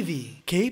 TV KPM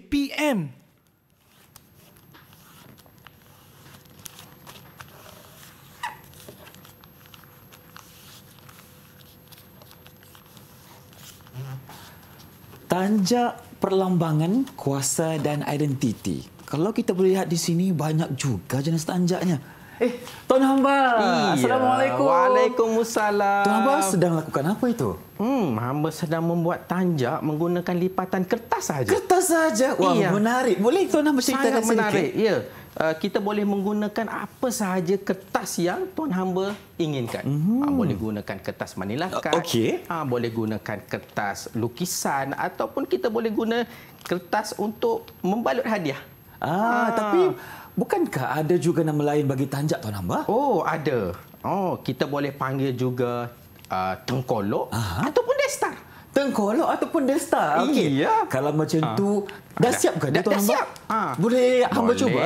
Tanjak perlambangan kuasa dan identiti. Kalau kita boleh lihat di sini banyak juga jenis tanjaknya. Eh, Tuan Hamba. Iya. Assalamualaikum. Waalaikumsalam. Tuan Hamba sedang lakukan apa itu? Hmm, hamba sedang membuat tanjak menggunakan lipatan kertas saja. Kertas saja. Wah, iya. menarik. Boleh Tuan Hamba ceritakan sedikit? Sangat menarik, ya. Uh, kita boleh menggunakan apa sahaja kertas yang tuan hamba inginkan. Mm -hmm. uh, boleh gunakan kertas manila card. Uh, okay. uh, ah, boleh gunakan kertas lukisan ataupun kita boleh guna kertas untuk membalut hadiah. Ah, uh. tapi ah. Bukankah ada juga nama lain bagi tanjak Tuan Amba? Oh, ada. Oh, kita boleh panggil juga uh, tengkolok Aha. ataupun destar. Tengkolok ataupun destar. Okey. Iya. Kalau macam ha. tu dah siap ke dah, Tuan dah Siap. Ha. Boleh hamba boleh. cuba?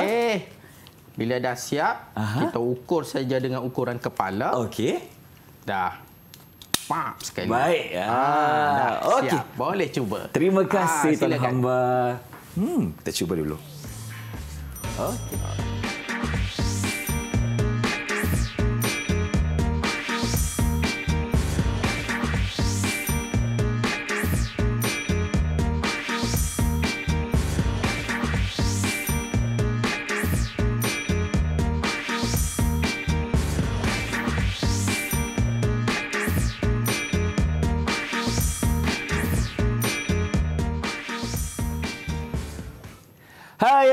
Bila dah siap, Aha. kita ukur saja dengan ukuran kepala. Okey. Dah. Pak sekali. Baik. Ha. Ah, ah Okey, boleh cuba. Terima kasih ha, Tuan Hamba. Hmm, kita cuba dulu. 啊。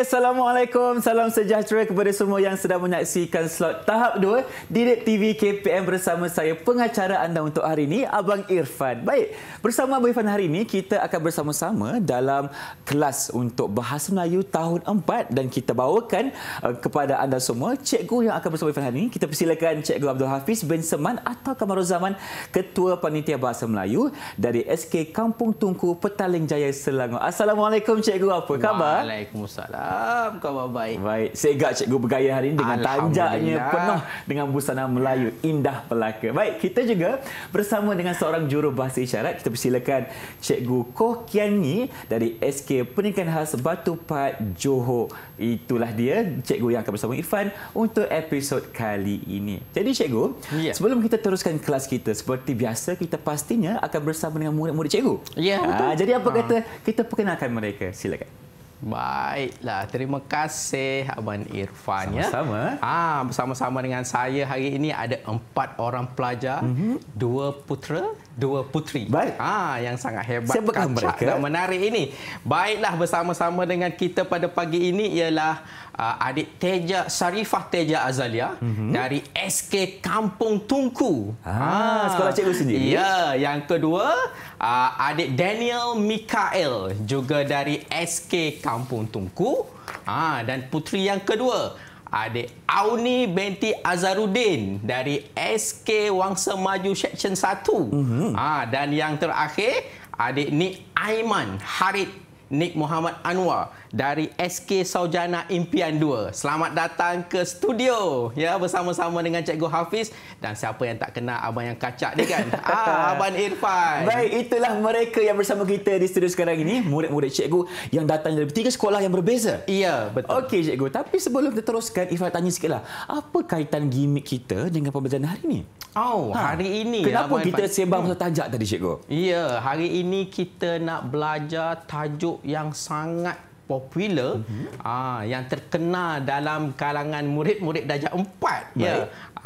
Assalamualaikum. Salam sejahtera kepada semua yang sedang menyaksikan slot tahap 2 di TV KPM bersama saya pengacara anda untuk hari ini Abang Irfan. Baik, bersama Abang Irfan hari ini kita akan bersama-sama dalam kelas untuk Bahasa Melayu tahun 4 dan kita bawakan eh, kepada anda semua cikgu yang akan bersama Irfan hari ini. Kita persilakan Cikgu Abdul Hafiz bin Seman atau Kamaruzaman Ketua Panitia Bahasa Melayu dari SK Kampung Tungku Petaling Jaya Selangor. Assalamualaikum Cikgu, apa khabar? Waalaikumsalam. Faham kau baik. Baik. baik. Segak cikgu bergaya hari ini dengan tanjaknya penuh dengan busana Melayu indah pelaka. Baik, kita juga bersama dengan seorang juru bahasa isyarat. Kita persilakan cikgu Koh Kian Kiani dari SK Pendidikan Khas Batu Pat Johor. Itulah dia cikgu yang akan bersama Irfan untuk episod kali ini. Jadi cikgu, ya. sebelum kita teruskan kelas kita seperti biasa kita pastinya akan bersama dengan murid-murid cikgu. Ya. Ha, jadi apa ha. kata kita perkenalkan mereka. Silakan. Baiklah, terima kasih Abang Irfan. Ya. Sama-sama. Ya. Ha, bersama-sama dengan saya hari ini ada empat orang pelajar, mm-hmm. dua putera, dua putri. Baik. Ah, yang sangat hebat, kacak mereka? dan menarik ini. Baiklah, bersama-sama dengan kita pada pagi ini ialah uh, adik Teja Sarifah Teja Azalia mm-hmm. dari SK Kampung Tungku. Ah, ah. sekolah cikgu sendiri. Ya, yang kedua uh, adik Daniel Mikael juga dari SK Kampung Tungku. Ah dan putri yang kedua adik Auni Benti Azarudin dari SK Wangsa Maju Section 1. Mm-hmm. Ah dan yang terakhir adik Nik Aiman Harith Nik Muhammad Anwar dari SK Saujana Impian 2. Selamat datang ke studio ya bersama-sama dengan Cikgu Hafiz dan siapa yang tak kenal abang yang kacak ni kan? Ah, abang Irfan. Baik, itulah mereka yang bersama kita di studio sekarang ini, murid-murid cikgu yang datang dari tiga sekolah yang berbeza. Iya, betul. Okey cikgu, tapi sebelum kita teruskan, Irfan tanya sikitlah. Apa kaitan gimmick kita dengan pembelajaran hari ini? Oh, ha, hari ini. Kenapa ya, kita sembang hmm. pasal tajak tadi, Cikgu? Iya, hari ini kita nak belajar tajuk yang sangat popular mm-hmm. aa, ah, yang terkenal dalam kalangan murid-murid darjah 4 ya. Baik. ya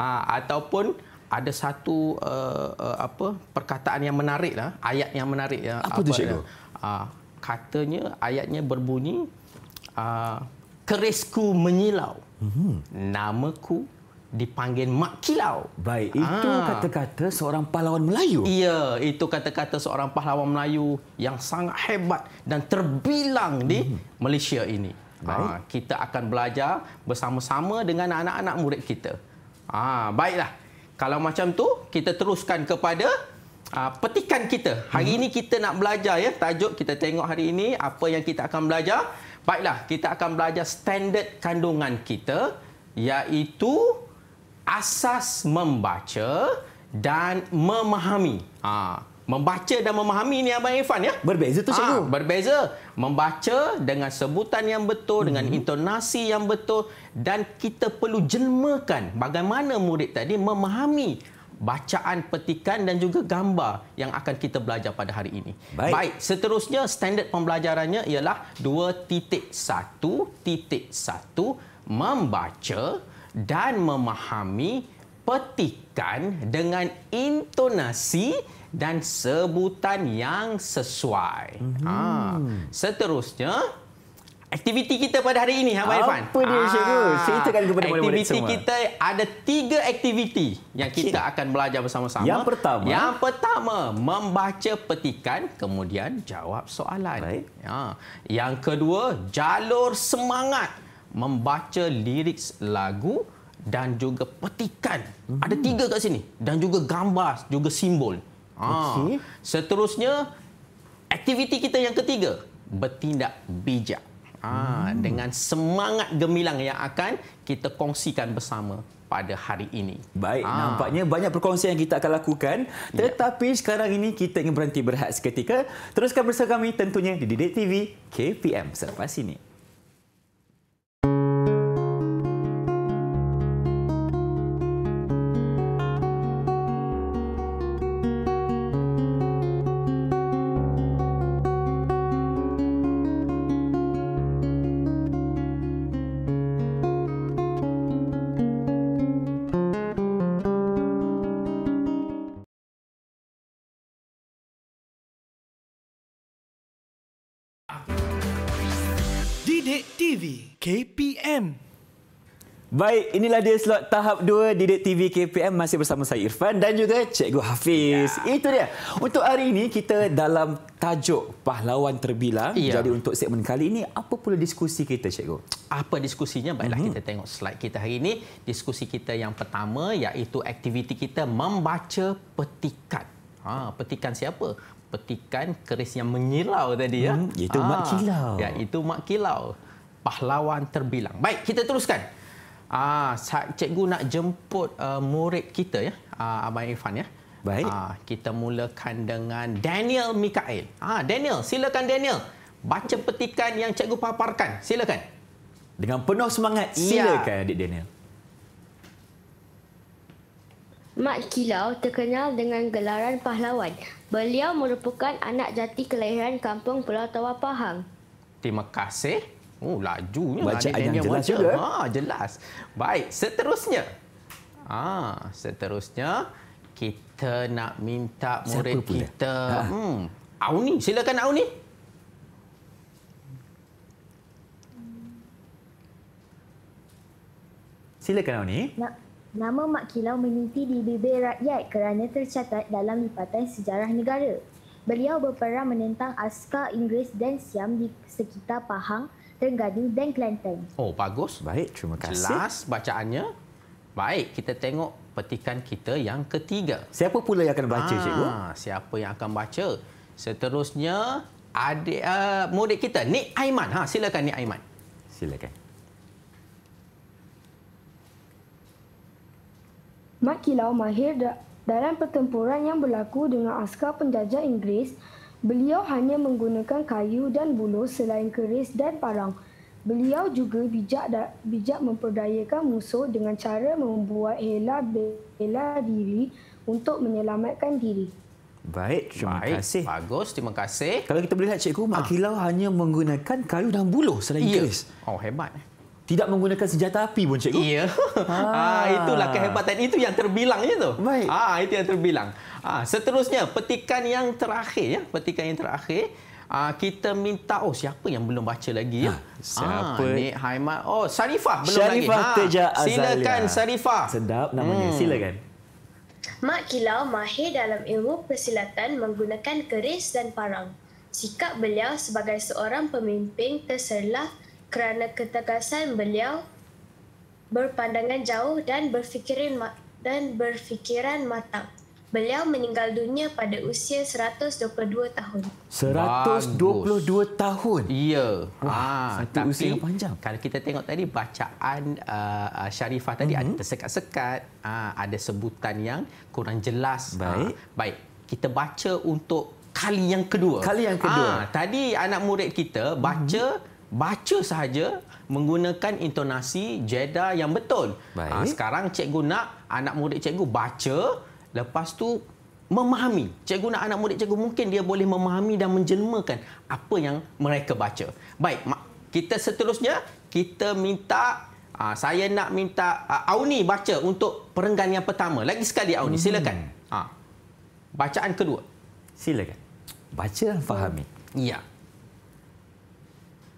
ah, aa, ataupun ada satu uh, uh, apa perkataan yang menarik lah ayat yang menarik ya apa, tu cikgu aa, ah, katanya ayatnya berbunyi aa, kerisku menyilau mm-hmm. namaku dipanggil Mak Kilau. Baik, itu ah. kata-kata seorang pahlawan Melayu. Ya, itu kata-kata seorang pahlawan Melayu yang sangat hebat dan terbilang di hmm. Malaysia ini. Ha, kita akan belajar bersama-sama dengan anak-anak murid kita. Ha, baiklah, kalau macam tu kita teruskan kepada uh, petikan kita. Hari hmm. ini kita nak belajar ya tajuk kita tengok hari ini apa yang kita akan belajar. Baiklah, kita akan belajar standard kandungan kita iaitu asas membaca dan memahami. Ha. Membaca dan memahami ini Abang Irfan ya? Berbeza tu ha, cikgu. Ha, berbeza. Membaca dengan sebutan yang betul, hmm. dengan intonasi yang betul dan kita perlu jelmakan bagaimana murid tadi memahami bacaan petikan dan juga gambar yang akan kita belajar pada hari ini. Baik, Baik seterusnya standard pembelajarannya ialah 2.1.1 membaca dan memahami petikan dengan intonasi dan sebutan yang sesuai. Hmm. Ha. Seterusnya, aktiviti kita pada hari ini, Abang Irfan. Apa dia, ha. Ah, Cikgu? Ceritakan kepada murid-murid semua. Aktiviti kita ada tiga aktiviti yang kita akan belajar bersama-sama. Yang pertama? Yang pertama, membaca petikan kemudian jawab soalan. Right. Ha. Ya. Yang kedua, jalur semangat membaca lirik lagu dan juga petikan. Hmm. Ada tiga kat sini dan juga gambar juga simbol. Ah. Okay. Seterusnya aktiviti kita yang ketiga bertindak bijak. Ha, hmm. dengan semangat gemilang yang akan kita kongsikan bersama pada hari ini. Baik, ha. nampaknya banyak perkongsian yang kita akan lakukan. Ya. Tetapi ya. sekarang ini kita ingin berhenti berehat seketika. Teruskan bersama kami tentunya di Didik TV KPM selepas ini. KPM. Baik, inilah dia slot tahap 2 Didik TV KPM masih bersama saya Irfan dan juga Cikgu Hafiz. Ya. Itu dia. Untuk hari ini kita dalam tajuk pahlawan terbilang. Ya. Jadi untuk segmen kali ini apa pula diskusi kita Cikgu? Apa diskusinya? Baiklah hmm. kita tengok slide kita hari ini. Diskusi kita yang pertama iaitu aktiviti kita membaca petikan. Ha, petikan siapa? Petikan keris yang menyilau tadi ya. Hmm, itu ha. Mak ah, Kilau. Ya, itu Mak Kilau pahlawan terbilang. Baik, kita teruskan. Ah, cikgu nak jemput uh, murid kita ya. Ah, Abang Irfan ya. Baik. Ah, kita mulakan dengan Daniel Mikael. Ah, Daniel, silakan Daniel. Baca petikan yang cikgu paparkan. Silakan. Dengan penuh semangat, silakan ya. adik Daniel. Mak Kilau terkenal dengan gelaran pahlawan. Beliau merupakan anak jati kelahiran kampung Pulau Tawa Pahang. Terima kasih. Oh, lajunya. Baca ayat yang jelas juga. Eh? Ha, jelas. Baik, seterusnya. Ah, ha, seterusnya kita nak minta murid Siapa kita. Ha. Hmm. Auni, silakan Auni. Silakan Auni. Nak. Nama Mak Kilau meniti di bibir rakyat kerana tercatat dalam lipatan sejarah negara. Beliau berperang menentang askar Inggeris dan Siam di sekitar Pahang Kelantan, Gading dan Kelantan. Oh, bagus. Baik, terima kasih. Jelas bacaannya. Baik, kita tengok petikan kita yang ketiga. Siapa pula yang akan baca, ah, cikgu? Siapa yang akan baca? Seterusnya, ada uh, murid kita, Nik Aiman. Ha, silakan, Nik Aiman. Silakan. Mak Kilau mahir dalam pertempuran yang berlaku dengan askar penjajah Inggeris Beliau hanya menggunakan kayu dan buluh selain keris dan parang. Beliau juga bijak da- bijak memperdayakan musuh dengan cara membuat hela bela diri untuk menyelamatkan diri. Baik, terima Baik. kasih. Bagus, terima kasih. Kalau kita boleh lihat cikgu, ha. Kilau hanya menggunakan kayu dan buluh selain ya. keris. Oh, hebat. Tidak menggunakan senjata api pun cikgu. Iya. Ha. ha, itulah kehebatan itu yang terbilangnya tu. Baik. Ha, itu yang terbilang. Ha, seterusnya, petikan yang terakhir. ya Petikan yang terakhir. Ha, kita minta, oh siapa yang belum baca lagi? Ya? Ha, siapa? Ha, Nek Haimat. Oh, Sarifah belum Sharifah lagi. Ha, Sarifah Teja Azalia. Silakan, Sarifah. Sedap namanya. Hmm. Silakan. Mak Kilau mahir dalam ilmu persilatan menggunakan keris dan parang. Sikap beliau sebagai seorang pemimpin terserlah kerana ketegasan beliau berpandangan jauh dan berfikiran dan berfikiran matang. Beliau meninggal dunia pada usia 122 tahun. 122 tahun? Ya. Wah, ah, usia yang panjang. Kalau kita tengok tadi bacaan uh, ah, uh, ah, Sharifah tadi mm-hmm. ada tersekat-sekat, uh, ada sebutan yang kurang jelas. Baik. Uh, baik. Kita baca untuk kali yang kedua. Kali yang kedua. Ah, tadi anak murid kita baca mm-hmm. baca sahaja menggunakan intonasi jeda yang betul. Baik. Uh, sekarang cikgu nak anak murid cikgu baca Lepas tu memahami. Cikgu nak anak murid cikgu mungkin dia boleh memahami dan menjelmakan apa yang mereka baca. Baik, kita seterusnya kita minta ah, saya nak minta ah, Auni baca untuk perenggan yang pertama. Lagi sekali Auni, hmm. silakan. Ah, bacaan kedua. Silakan. Baca dan fahami. Ya.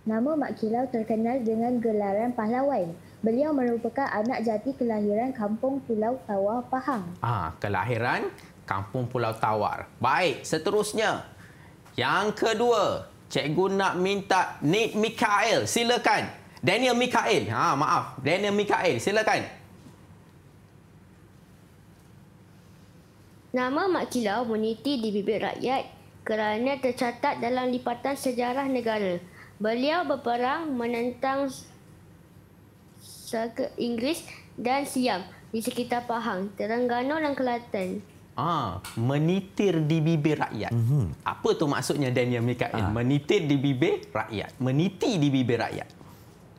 Nama Mak Kilau terkenal dengan gelaran pahlawan. Beliau merupakan anak jati kelahiran Kampung Pulau Tawar, Pahang. Ah, kelahiran Kampung Pulau Tawar. Baik, seterusnya. Yang kedua, cikgu nak minta Nick Mikael. Silakan. Daniel Mikael. Ha, maaf. Daniel Mikael. Silakan. Nama Mak Kilau meniti di bibir rakyat kerana tercatat dalam lipatan sejarah negara. Beliau berperang menentang Saka Inggeris dan Siam di sekitar Pahang, Terengganu dan Kelantan. Ah, menitir di bibir rakyat. Mm -hmm. Apa tu maksudnya Daniel Mikael? Ah. Menitir di bibir rakyat. Meniti di bibir rakyat.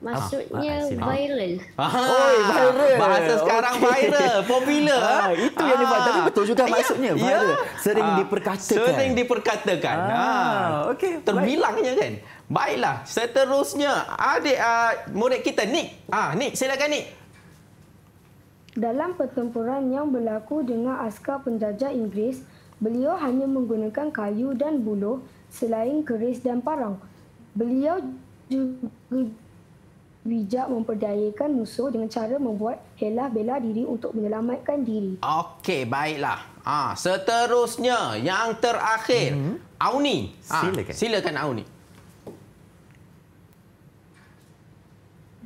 Maksudnya ah, ah viral. Ah. Oh, viral. Bahasa sekarang okay. viral, popular. Ah, itu ah. yang dia buat. Tapi betul juga ah, maksudnya ya. viral. Yeah. Sering ah. diperkatakan. Sering diperkatakan. Ah, ah. okey. Terbilangnya kan? Baiklah, seterusnya adik uh, murid kita Nik. Ah, Nik silakan Nik. Dalam pertempuran yang berlaku dengan askar penjajah Inggeris, beliau hanya menggunakan kayu dan buluh selain keris dan parang. Beliau juga bijak memperdayakan musuh dengan cara membuat helah bela diri untuk menyelamatkan diri. Okey, baiklah. Ah, seterusnya yang terakhir, mm-hmm. Auni. Ha, silakan. Silakan Auni.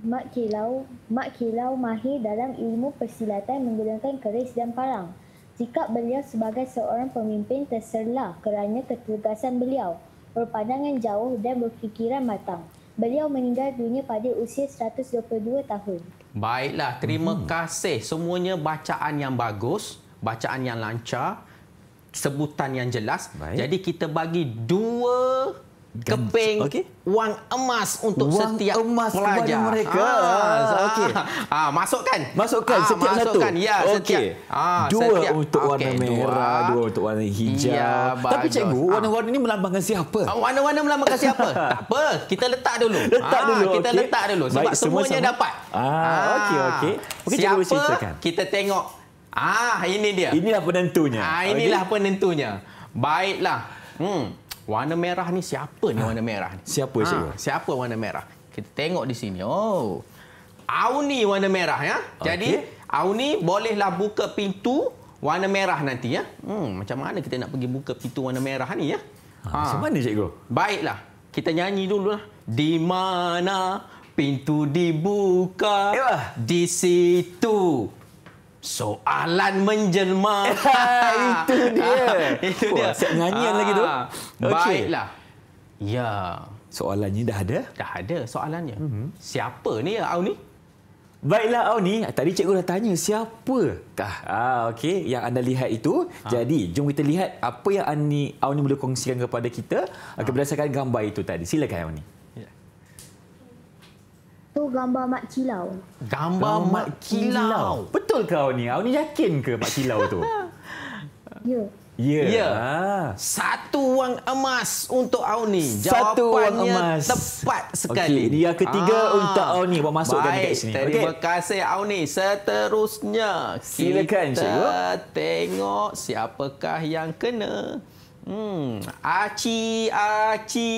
Mak Kilau, Mak Kilau mahir dalam ilmu persilatan menggunakan keris dan parang. Sikap beliau sebagai seorang pemimpin terserlah kerana ketugasan beliau, berpandangan jauh dan berfikiran matang. Beliau meninggal dunia pada usia 122 tahun. Baiklah, terima hmm. kasih semuanya bacaan yang bagus, bacaan yang lancar, sebutan yang jelas. Baik. Jadi kita bagi dua keping okay. wang emas untuk wang setiap emas pelajar mereka. Ah, okay. ah masukkan. Masukkan ah, setiap masukkan. satu. Ya, okay. setiap. Ah, dua setiap. untuk okay. warna merah, dua. dua untuk warna hijau. Ya, Tapi cikgu, ah. warna-warna ah. ini melambangkan siapa? Ah, warna-warna melambangkan siapa? tak apa, kita letak dulu. Letak ah, dulu. Kita okay. letak dulu sebab Baik, semuanya sama. dapat. Ah, ah, okey okey. Okay, siapa cikgu Kita tengok. Ah, ini dia. Inilah penentunya. Ah, inilah okay. penentunya. Baiklah. Hmm warna merah ni siapa ni ah. warna merah ni? Siapa ha, cikgu? Siapa warna merah? Kita tengok di sini. Oh. Auni warna merah ya. Jadi okay. Auni bolehlah buka pintu warna merah nanti ya. Hmm, macam mana kita nak pergi buka pintu warna merah ni ya? Ha. Macam mana cikgu? Baiklah. Kita nyanyi dulu lah. Di mana pintu dibuka? Ewa. Di situ. Soalan menjelma. itu dia. itu dia. Siap nganyian lagi tu. Ah, okay. Baiklah. Ya. Soalannya dah ada? Dah ada soalannya. Mm-hmm. Siapa ni ya, ni. Baiklah ni. tadi cikgu dah tanya siapa Ah, okay. yang anda lihat itu. Ha. Jadi, jom kita lihat apa yang Auni Auni boleh kongsikan kepada kita ha. berdasarkan gambar itu tadi. Silakan ni. Tu gambar Mak Cilau. Gambar, gambar Mak Cilau. Cilau. Betul ke ni? Awak ni yakin ke Mak Cilau tu? ya. Ya. ya. Ha. Satu wang emas untuk Auni. Satu wang emas. tepat sekali. Okay. Dia ketiga ah. untuk Auni buat masukkan Baik. dekat sini. Terima okay. kasih Auni. Seterusnya, Silakan, kita cikgu. tengok siapakah yang kena. Hmm, aci aci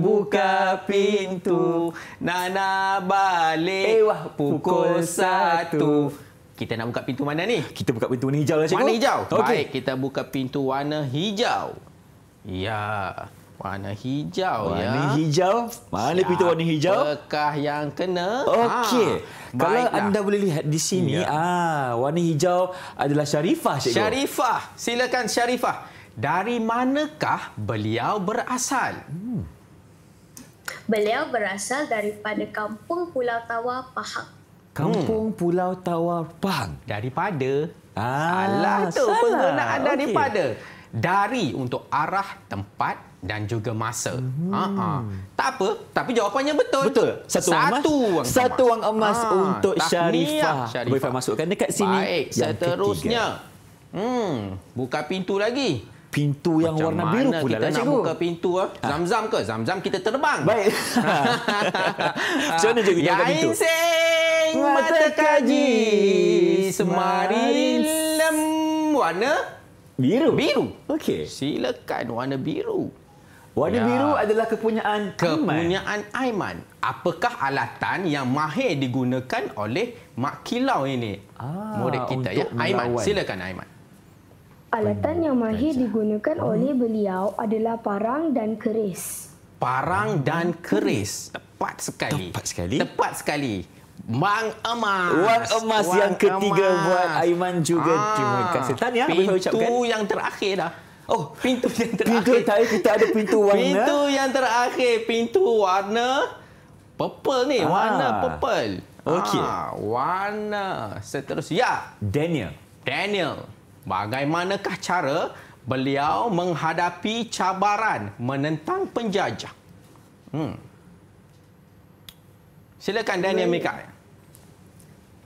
buka pintu, Nana balik eh, wah, pukul satu. Kita nak buka pintu mana ni? Kita buka pintu warna hijau lah cikgu. Warna hijau? Okay. Baik, kita buka pintu warna hijau. Ya, warna hijau warna ya. hijau? Mana Siapakah pintu warna hijau? Apakah yang kena? Okey. Ha. Kalau Baiklah. anda boleh lihat di sini, ya. ah, warna hijau adalah Syarifah cikgu. Syarifah. Silakan Syarifah. Syarifah dari manakah beliau berasal? Hmm. Beliau berasal daripada kampung Pulau Tawar Pahang. Kampung hmm. Pulau Tawar Pahang. Daripada? Ah, salah tu salah. penggunaan daripada. Dari untuk arah tempat dan juga masa. Hmm. Ah, ah. Tak apa, tapi jawapannya betul. Betul. Satu wang emas. Satu wang emas ha, untuk Syarifah. Syarifah. Boleh masukkan dekat sini. Baik, yang seterusnya. Ketiga. Hmm, buka pintu lagi pintu yang warna biru pula kita lah, cikgu. nak buka pintu ah? ah. Zam-zam ke? Zam-zam kita terbang. Baik. Ah. Macam mana cikgu jaga pintu? Yang mata kaji semarin lem warna biru. Biru. Okey. Silakan warna biru. Warna ya. biru adalah kepunyaan kepunyaan Aiman. Apakah alatan yang mahir digunakan oleh Mak Kilau ini? Ah, murid kita ya. Aiman, silakan Aiman. Alatan yang mahir digunakan hmm. oleh beliau adalah parang dan keris. Parang dan keris. Tepat sekali. Tepat sekali. Tepat sekali. Wang emas. Wang emas Wang yang ketiga emas. buat Aiman juga. Ah. Terima kasih. Tanya Pintu yang terakhir dah. Oh, pintu yang terakhir. Pintu tadi kita ada pintu warna. Pintu yang terakhir. Pintu warna purple ni. Ah. Warna purple. Okey. Ah, warna seterusnya. Ya. Daniel. Daniel. Bagaimanakah cara beliau menghadapi cabaran menentang penjajah? Hmm. Silakan Daniel Mikael.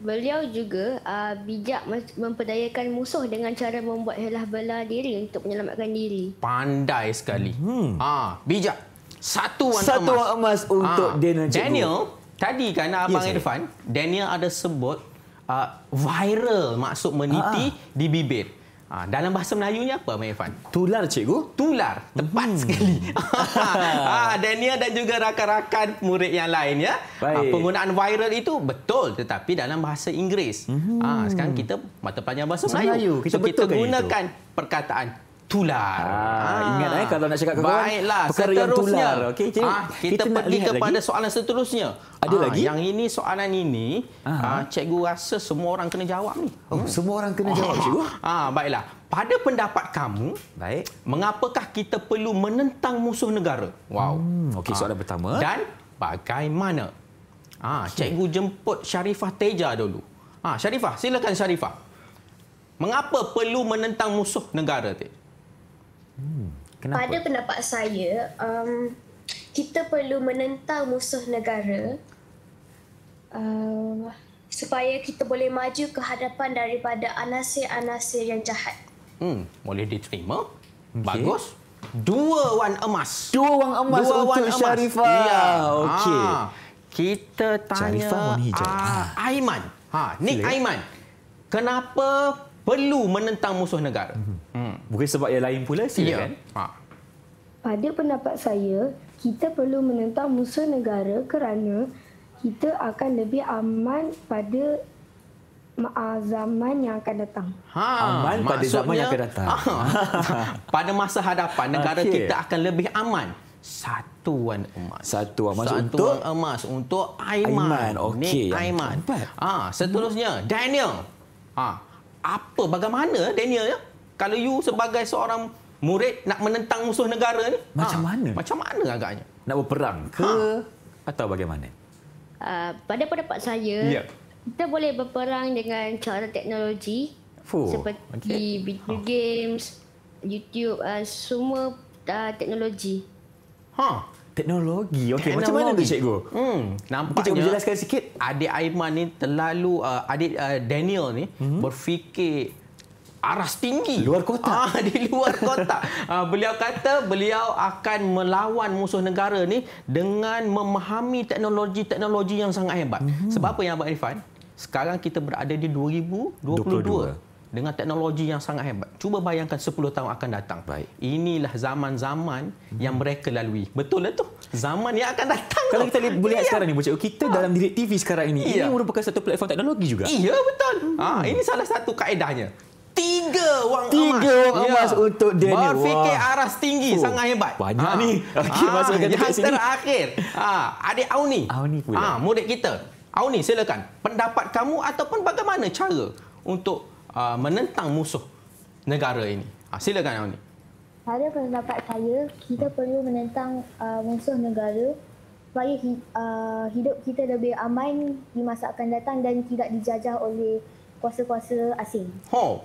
Beliau juga uh, bijak memperdayakan musuh dengan cara membuat helah bela diri untuk menyelamatkan diri. Pandai sekali. Hmm. Ha, bijak. Satu wang emas. Satu wang emas untuk ha. Daniel Cikgu. Daniel, tadi kan Abang yes, Irfan, Daniel ada sebut uh, viral maksud meniti ah. ah. di bibir. Ha, dalam bahasa Melayunya apa, Mak Irfan? Tular, cikgu. Tular. Tepat hmm. sekali. ha, ah, Daniel dan juga rakan-rakan murid yang lain. ya. Ha, penggunaan viral itu betul. Tetapi dalam bahasa Inggeris. Hmm. Ha, sekarang kita mata pelajaran bahasa Melayu. Melayu. Kita, so, kita gunakan itu. perkataan tular. Ah, ah. ingat eh kalau nak cakap kekurangan. Baiklah, perkara yang tular. Okey, ah, kita, kita pergi kepada lagi. soalan seterusnya. Ada ah, lagi? Yang ini soalan ini, ah, ah, cikgu rasa semua orang kena jawab ni. Oh, hmm. semua orang kena jawab, cikgu. Ah, baiklah. Pada pendapat kamu, baik. Mengapakah kita perlu menentang musuh negara? Wow. Hmm, Okey, soalan ah. pertama. Dan bagaimana? Ah, okay. cikgu jemput Sharifah Teja dulu. Ah, Sharifah, silakan Sharifah. Mengapa perlu menentang musuh negara tadi? Hmm. Pada pendapat saya, um, kita perlu menentang musuh negara uh, supaya kita boleh maju ke hadapan daripada anasir-anasir yang jahat. Hmm, boleh diterima. Bagus. Dua wan emas. Dua wang emas Dua untuk emas. Syarifah. Ya, okey. Ha. Kita tanya Syarifah mohon hijau. Ah, Aiman. Ha, Nick Aiman. Kenapa perlu menentang musuh negara. Mhm. Hmm. Bukan sebab yang lain pula, silakan. Ya. Kan? Ha. Pada pendapat saya, kita perlu menentang musuh negara kerana kita akan lebih aman pada ah, zaman yang akan datang. Ha, aman pada zaman yang akan datang. Ha, pada masa hadapan, negara okay. kita akan lebih aman. Satuan emas. Satuan emas Satuan untuk? emas untuk Aiman. Aiman, okey. Aiman. Ah, ha, seterusnya, Daniel. ha apa bagaimana eh, Daniel ya kalau you sebagai seorang murid nak menentang musuh negara ni macam ha, mana macam mana agaknya nak berperang ke ha. atau bagaimana uh, pada pendapat saya yeah. kita boleh berperang dengan cara teknologi Fuh. seperti okay. video ha. games YouTube uh, semua uh, teknologi ha Teknologi. Okey, macam mana tu cikgu? Hmm, nampaknya cikgu jelaskan sikit. Adik Aiman ni terlalu uh, adik uh, Daniel ni hmm. berfikir aras tinggi luar kota ah, di luar kota ah, beliau kata beliau akan melawan musuh negara ni dengan memahami teknologi-teknologi yang sangat hebat mm-hmm. sebab apa yang Abang Irfan sekarang kita berada di 2022 22 dengan teknologi yang sangat hebat. Cuba bayangkan 10 tahun akan datang. Baik. Inilah zaman-zaman hmm. yang mereka lalui. Betul lah tu. Zaman yang akan datang. Kalau kita boleh lihat sekarang ni, Bucik, kita ha. dalam diri TV sekarang ini. Ya. Ini merupakan satu platform teknologi juga. Iya, betul. Ah, hmm. Ha, ini salah satu kaedahnya. Tiga wang Tiga emas. Tiga wang emas ya. untuk Daniel. Berfikir Wah. aras tinggi. Oh. Sangat hebat. Banyak ha. ni. Okay, ha. Yang sini. terakhir. Ha. Adik Auni. Auni pula. Ha. Murid kita. Auni, silakan. Pendapat kamu ataupun bagaimana cara untuk Ah, menentang musuh negara ini? Uh, silakan Awni. Pada pendapat saya, kita perlu menentang ah, musuh negara supaya hidup kita lebih aman di masa akan datang dan tidak dijajah oleh kuasa-kuasa asing. Oh,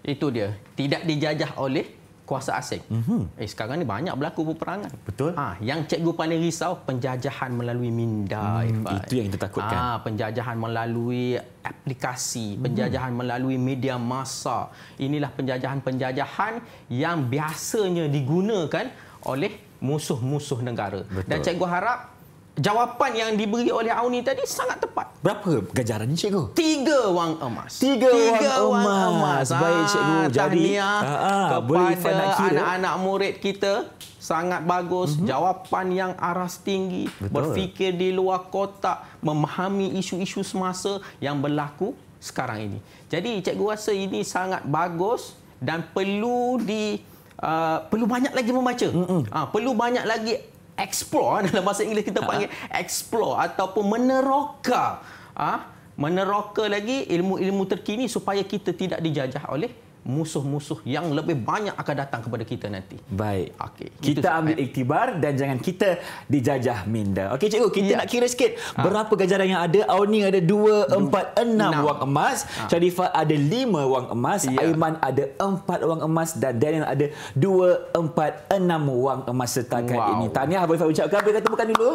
itu dia. Tidak dijajah oleh kuasa asing. Mm-hmm. Eh sekarang ni banyak berlaku peperangan. Betul. Ah ha, yang cikgu paling risau penjajahan melalui minda. Mm, itu yang kita takutkan. ha, penjajahan melalui aplikasi, hmm. penjajahan mm. melalui media massa. Inilah penjajahan-penjajahan yang biasanya digunakan oleh musuh-musuh negara. Betul. Dan cikgu harap jawapan yang diberi oleh Auni tadi sangat tepat. Berapa gajaran ni cikgu? Tiga wang emas. Tiga, Tiga wang, wang emas. emas. Baik ah, cikgu. Jadi ah, ah, kepada anak-anak murid kita sangat bagus. Mm -hmm. Jawapan yang aras tinggi. Betul. Berfikir di luar kotak. Memahami isu-isu semasa yang berlaku sekarang ini. Jadi cikgu rasa ini sangat bagus dan perlu di... Uh, perlu banyak lagi membaca. Mm -mm. Uh, perlu banyak lagi explore eh, dalam bahasa Inggeris kita panggil ha. explore ataupun meneroka ha? meneroka lagi ilmu-ilmu terkini supaya kita tidak dijajah oleh musuh-musuh yang lebih banyak akan datang kepada kita nanti. Baik. okay. Kita itu ambil iktibar dan jangan kita dijajah minda. Okey cikgu, kita ya. nak kira sikit ha. berapa ganjaran yang ada. Auni ada 2 4 6 wang emas, ha. Sharifah ada 5 wang emas, ya. Aiman ada 4 wang emas dan Daniel ada 2 4 6 wang emas setakat wow. ini. Tahniah boleh saya ucapkan boleh kata bukan dulu.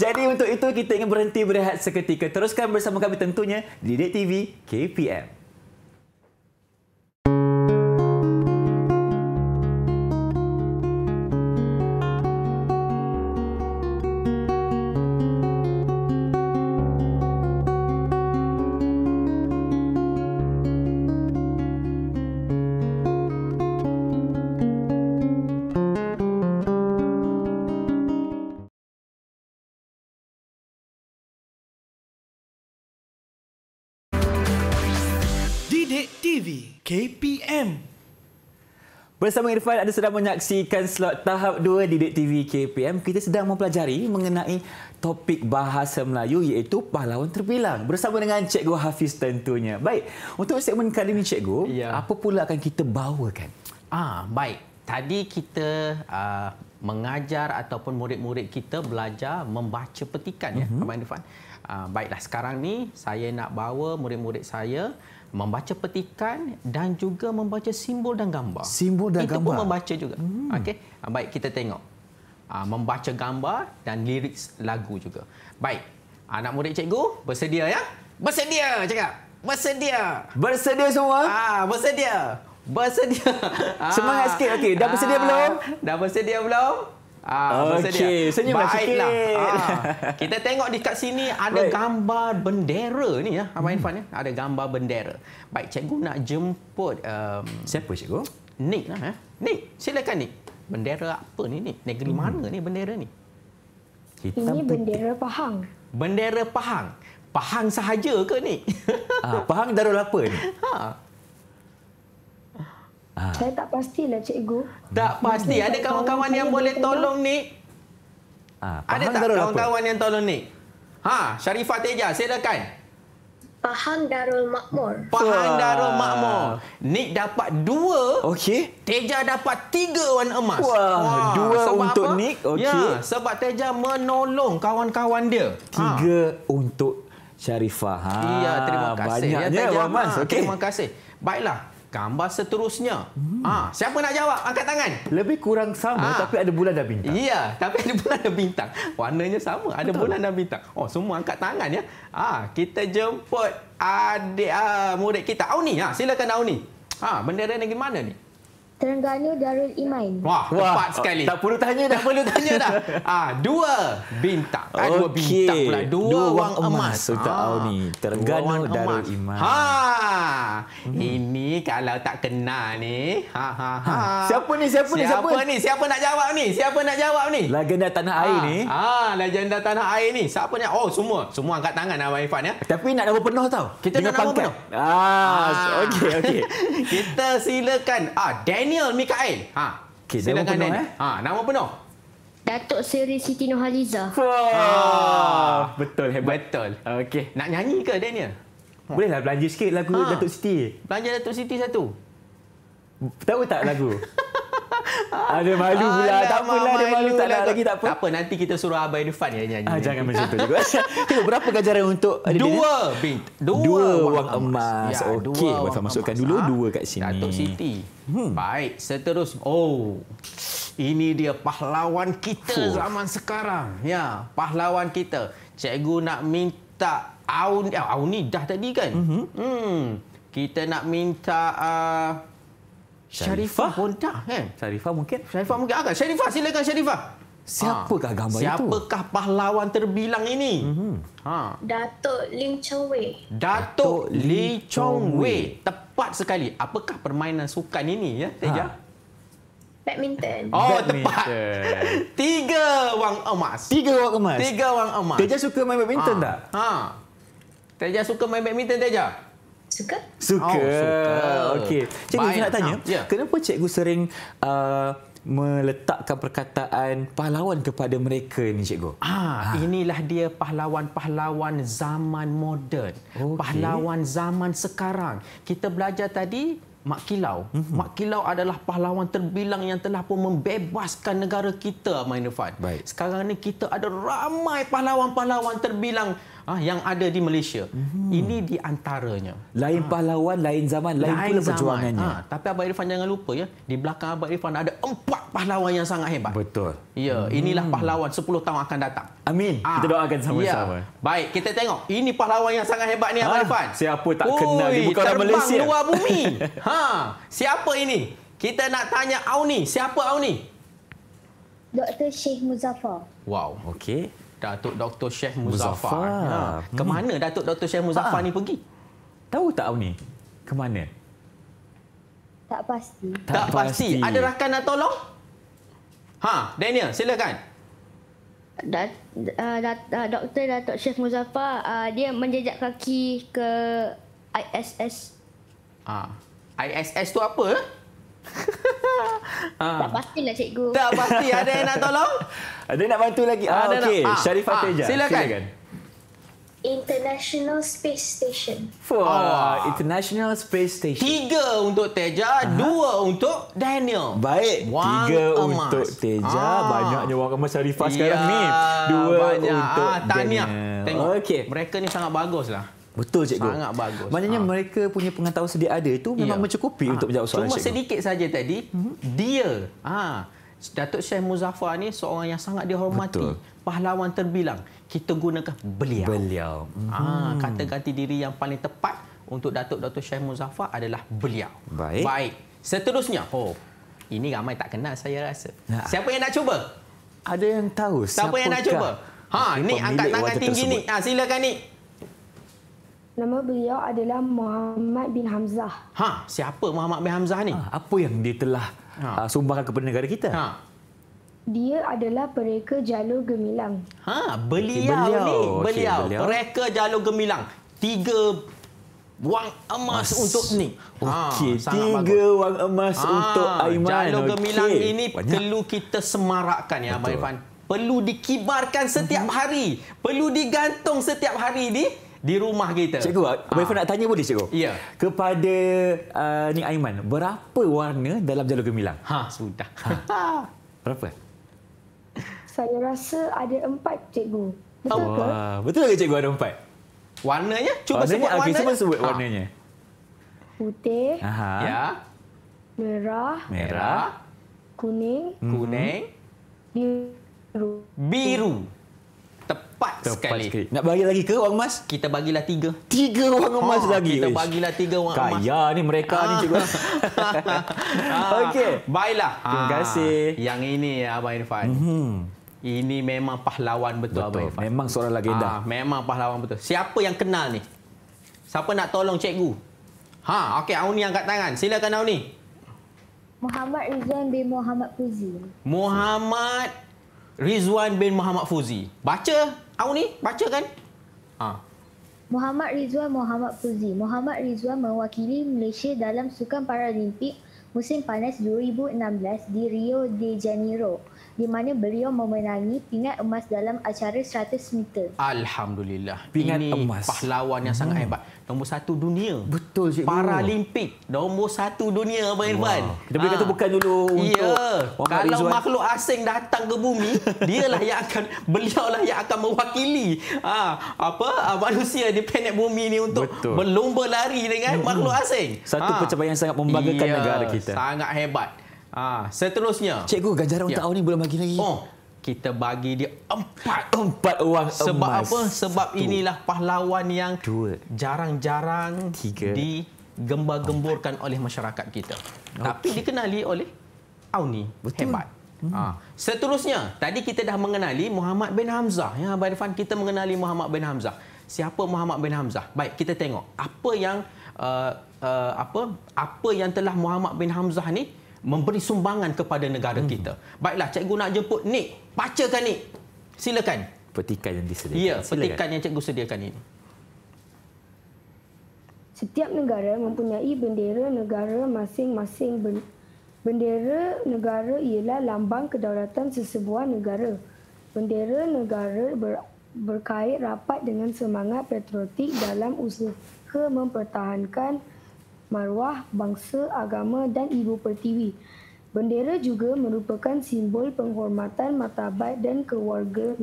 Jadi untuk itu kita ingin berhenti berehat seketika. Teruskan bersama kami tentunya di DTV KPM. Bersama Irfan, anda sedang menyaksikan slot tahap 2 Didik TV KPM. Kita sedang mempelajari mengenai topik bahasa Melayu iaitu pahlawan terbilang. Bersama dengan Cikgu Hafiz tentunya. Baik, untuk segmen kali ini Cikgu, ya. apa pula akan kita bawakan? Ah, baik. Tadi kita uh, mengajar ataupun murid-murid kita belajar membaca petikan mm-hmm. ya, mhm. Irfan. Ah, baiklah, sekarang ni saya nak bawa murid-murid saya membaca petikan dan juga membaca simbol dan gambar. Simbol dan Itu gambar. Itu pun membaca juga. Hmm. Okey. Ah, baik kita tengok. Ah, membaca gambar dan lirik lagu juga. Baik. Anak ah, murid cikgu bersedia ya? Bersedia cakap. Bersedia. Bersedia semua? Ah, bersedia. Bersedia. Semangat sikit. Okey, dah bersedia belum? Dah bersedia belum? Ah, Okey, senyum dah sikit. Lah. Ah. kita tengok di kat sini ada right. gambar bendera ni ya, Abang hmm. Irfan ya. Ada gambar bendera. Baik, cikgu nak jemput um, siapa cikgu? Nick lah ya. Nick, silakan Nick. Bendera apa ni Nick? Negeri hmm. mana ni bendera ni? Hitam ini bendera Pahang. Bendera Pahang. Pahang sahaja ke ni? Ah, Pahang Darul apa ni? Ha. Ha. Saya tak pastilah cikgu. Tak pasti. Ada kawan-kawan yang boleh tolong ni? Ha, ah, ada tak kawan-kawan yang tolong ni? Ha, Sharifah Teja, silakan. Pahang Darul Makmur. Pahang Darul Makmur. Nik dapat dua. Okey. Teja dapat tiga wan emas. Wah, Wah dua untuk apa? Nik. Okey. Ya, sebab Teja menolong kawan-kawan dia. Tiga ha. untuk Sharifah. Ha. Ya, terima kasih. Ya, banyaknya ya, wan emas. Ha, okay. Terima kasih. Baiklah, gambar seterusnya. Hmm. Ha, siapa nak jawab? Angkat tangan. Lebih kurang sama ha. tapi ada bulan dan bintang. Iya, tapi ada bulan dan bintang. Warnanya sama, Betul. ada bulan dan bintang. Oh, semua angkat tangan ya. Ha, kita jemput adik uh, murid kita Auni. Ha, silakan Auni. Ha, bendera negeri mana ni? Terengganu Darul Iman. Wah, Wah. tepat sekali. Tak perlu tanya dah, perlu tanya dah. Ah, dua bintang. Ah, okay. dua bintang pula. Dua, dua wang, wang emas. Sultan ah. ni. Terengganu Darul Iman. Ha. Hmm. Ini kalau tak kena ni. Ha ha ha. ha. Siapa ni? Siapa, siapa ni? Siapa, siapa ni? Siapa nak jawab ni? Siapa nak jawab ni? Legenda tanah ha. air ha. ni. Ha, legenda tanah air ni. Siapa ni? Oh, semua. Semua angkat tangan lah, nama Ifan ya. Tapi nak nama penuh tau. Kita nak nama penuh. Ah, ha. okey okey. Kita silakan. Ah, Dan Daniel Mikael. Ha. Okay, nama penuh eh? Daniel. eh. Ha, nama penuh. Datuk Seri Siti Nurhaliza. Oh. ha. betul hebat. Betul. Okey, nak nyanyi ke Daniel? Ha. Bolehlah belanja sikit lagu ha. Datuk Siti. Belanja Datuk Siti satu. Tahu tak lagu? Ada malu ah, pula. Tak apalah ada malu tak nak lagi tak apa. Tak apa nanti kita suruh Abai Irfan yang nyanyi. Ah, jangan macam tu juga. Tengok berapa gajaran untuk ada dua bint. Dua, dua wang, emas. emas. Ya, okay. dua masukkan emas. dulu ah, dua kat sini. Datuk Siti. Hmm. Baik, seterus Oh, ini dia pahlawan kita Fuh. zaman sekarang. Ya, pahlawan kita. Cikgu nak minta Aun, eh, Aun ni dah tadi kan? Hmm. hmm. Kita nak minta uh, ah, Sharifah pun dah kan? Sharifah mungkin. Sharifah mungkin agak. Ah, kan? Sharifah silakan Sharifah. Siapakah ah, gambar siapakah itu? Siapakah pahlawan terbilang ini? Mm-hmm. Ha. Datuk Lim Chong Wei. Datuk Lee Chong Wei. Tepat tepat sekali. Apakah permainan sukan ini ya, Teja? Ha. Badminton. Oh, badminton. tepat. Tiga wang emas. Tiga wang emas. Tiga wang emas. Teja suka main badminton ha. tak? Ha. Teja suka main badminton, Teja? Suka. Suka. Oh, suka. Okey. Cikgu, saya nak tanya. Yeah. Kenapa cikgu sering uh, meletakkan perkataan pahlawan kepada mereka ini cikgu. Ah. ah, inilah dia pahlawan-pahlawan zaman moden. Okay. Pahlawan zaman sekarang. Kita belajar tadi Mak Kilau. Mm-hmm. Mak Kilau adalah pahlawan terbilang yang telah pun membebaskan negara kita, Main Sekarang ni kita ada ramai pahlawan-pahlawan terbilang ah yang ada di Malaysia. Hmm. Ini di antaranya. Lain ha. pahlawan, lain zaman, lain, lain pula perjuangannya. Ha. Tapi Abang Irfan jangan lupa ya, di belakang Abang Irfan ada empat pahlawan yang sangat hebat. Betul. Ya, inilah hmm. pahlawan 10 tahun akan datang. Amin. Ha. Kita doakan sama-sama. Ya. Baik, kita tengok. Ini pahlawan yang sangat hebat ni Abang ha. Irfan. Siapa tak Ui, kenal di bukan orang Malaysia. luar bumi. ha, siapa ini? Kita nak tanya Auni, siapa Auni? Dr. Sheikh Muzaffar. Wow, okey. Datuk Dr. Sheikh Muzaffar. Ha. Ke hmm. Datuk Dr. Sheikh Muzaffar ha. ni pergi? Tahu tak Auni? Ke mana? Tak pasti. Tak, tak pasti. pasti. Ada rakan nak tolong? Ha, Daniel, silakan. Dat, uh, dat, uh, Dr. Datuk Sheikh Muzaffar, uh, dia menjejak kaki ke ISS. Ha. Ah. ISS tu apa? Eh? Ha. Tak pasti lah cikgu. Tak pasti. Ada yang nak tolong? Ada yang nak bantu lagi? Ah, ah, Okey. Ah, Syarifah ah, Teja. Silakan. silakan. International Space Station. Wah. Oh. International Space Station. Tiga untuk Teja. uh Dua untuk Daniel. Baik. Wang Tiga emas. untuk Teja. Ah. Banyaknya wang emas Syarifah ya, sekarang ni. Dua banyak. untuk ah, Daniel. Tengok. Okay. Mereka ni sangat bagus lah. Betul cikgu. Sangat bagus. Maknanya ha. mereka punya pengetahuan sedia ada itu memang ya. mencukupi ha. untuk menjawab soalan Cuma cikgu. Cuma sedikit saja tadi uh-huh. dia ha, Datuk Syekh Muzaffar ni seorang yang sangat dihormati. Betul. Pahlawan terbilang. Kita gunakan beliau. Beliau. Ah ha, mhm. kata ganti diri yang paling tepat untuk Datuk Datuk Syekh Muzaffar adalah beliau. Baik. Baik. Seterusnya. Oh. Ini ramai tak kenal saya rasa. Ha. Siapa yang nak cuba? Ada yang tahu siapa? Siapa yang nak cuba? Ha, ni angkat tangan tinggi tersebut. ni. Ha, silakan ni. Nama beliau adalah Muhammad bin Hamzah. Ha, siapa Muhammad bin Hamzah ni? Ha, apa yang dia telah ha. uh, ah, sumbangkan kepada negara kita? Ha. Dia adalah pereka jalur gemilang. Ha, beliau, okay, beliau. ni, beliau. Okay, beliau, pereka jalur gemilang. Tiga wang emas Mas. untuk ni. Ha, Okey, ha, tiga bagus. wang emas ha, untuk Aiman. Jalur okay. gemilang ini Banyak. perlu kita semarakkan ya, Aiman. Perlu dikibarkan setiap mhm. hari, perlu digantung setiap hari ni. Di di rumah kita. Cikgu, ah, apa ha. nak tanya boleh cikgu? Ya. Kepada uh, ni Aiman, berapa warna dalam jalur gemilang? Ha, sudah. Ha. Berapa? Saya rasa ada empat, cikgu. Betul ke? Oh. Betul ke cikgu ada empat? Warnanya? Cuba warnanya, sebut warnanya. Okay, sebut ha. warnanya. Ha. Putih. Aha. Ya. Merah. Merah. Kuning. Kuning. Mhm. Biru. biru tepat, tepat sekali. sekali. Nak bagi lagi ke wang emas? Kita bagilah tiga. Tiga wang emas ha, lagi? Kita Uish. bagilah tiga wang emas. Kaya ni mereka ha. ni cikgu. ha. Ah, okey. Baiklah. Ha. Terima ah, kasih. Yang ini ya Abang Irfan. Mm-hmm. Ini memang pahlawan betul, betul. Abang Irfan. Memang seorang legenda. Ha. Memang pahlawan betul. Siapa yang kenal ni? Siapa nak tolong cikgu? Ha, okey Auni angkat tangan. Silakan Auni. Muhammad Rizwan bin Muhammad Puzi. Muhammad Rizwan bin Muhammad Fuzi. Baca kau ni, baca kan? Ha. Muhammad Rizwan Muhammad Fuzi. Muhammad Rizwan mewakili Malaysia dalam Sukan Paralimpik musim panas 2016 di Rio de Janeiro di mana beliau memenangi pingat emas dalam acara 100 meter. Alhamdulillah. Pingat Ini emas. pahlawan yang sangat hmm. hebat. Nombor satu dunia. Betul, Cik Paralimpik. Nombor satu dunia, Abang wow. Irfan. Kita boleh ah. kata bukan dulu untuk... Ya. Muhammad Kalau Rizwan. makhluk asing datang ke bumi, dialah yang akan... Beliau lah yang akan mewakili ha, apa ah, manusia di planet bumi ini untuk Betul. berlomba lari dengan hmm. makhluk asing. Satu ha. pencapaian sangat membanggakan ya, negara kita. Sangat hebat. Ah, seterusnya. Cikgu ganjaran untuk ya. awak ni belum bagi lagi. Oh, kita bagi dia empat. Empat wang emas. Sebab apa? Sebab Satu. inilah pahlawan yang jarang-jarang digembar-gemburkan oleh masyarakat kita. Okay. Tapi dikenali oleh Auni. Betul. Hebat. Hmm. Ah. Seterusnya, tadi kita dah mengenali Muhammad bin Hamzah. Ya, Abang Irfan, kita mengenali Muhammad bin Hamzah. Siapa Muhammad bin Hamzah? Baik, kita tengok. Apa yang... Uh, Uh, apa apa yang telah Muhammad bin Hamzah ni memberi sumbangan kepada negara hmm. kita. Baiklah, cikgu nak jemput Nick. Bacakan Nick. Silakan. Petikan yang disediakan. Ya, petikan yang cikgu sediakan ini. Setiap negara mempunyai bendera negara masing-masing. Bendera negara ialah lambang kedaulatan sesebuah negara. Bendera negara ber, berkait rapat dengan semangat patriotik dalam usaha mempertahankan maruah, bangsa, agama dan ibu pertiwi. Bendera juga merupakan simbol penghormatan matabat dan keluarga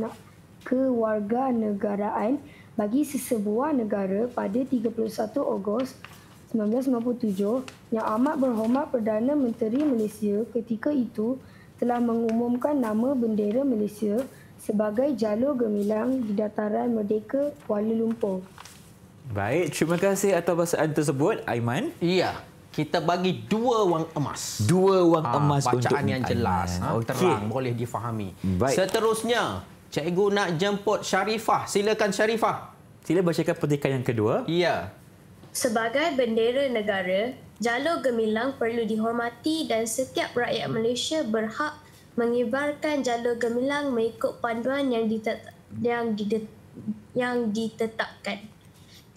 kewarga negaraan bagi sesebuah negara pada 31 Ogos 1997 yang amat berhormat Perdana Menteri Malaysia ketika itu telah mengumumkan nama bendera Malaysia sebagai jalur gemilang di dataran Merdeka Kuala Lumpur. Baik, terima kasih atas bahasaan tersebut, Aiman. Iya. Kita bagi dua wang emas. Dua wang ha, emas bacaan untuk Bacaan yang jelas, ha, ah, okay. terang, boleh difahami. Baik. Seterusnya, cikgu nak jemput Sharifah. Silakan Sharifah. Sila bacakan petikan yang kedua. Iya. Sebagai bendera negara, jalur gemilang perlu dihormati dan setiap rakyat Malaysia berhak mengibarkan jalur gemilang mengikut panduan yang ditet yang ditetapkan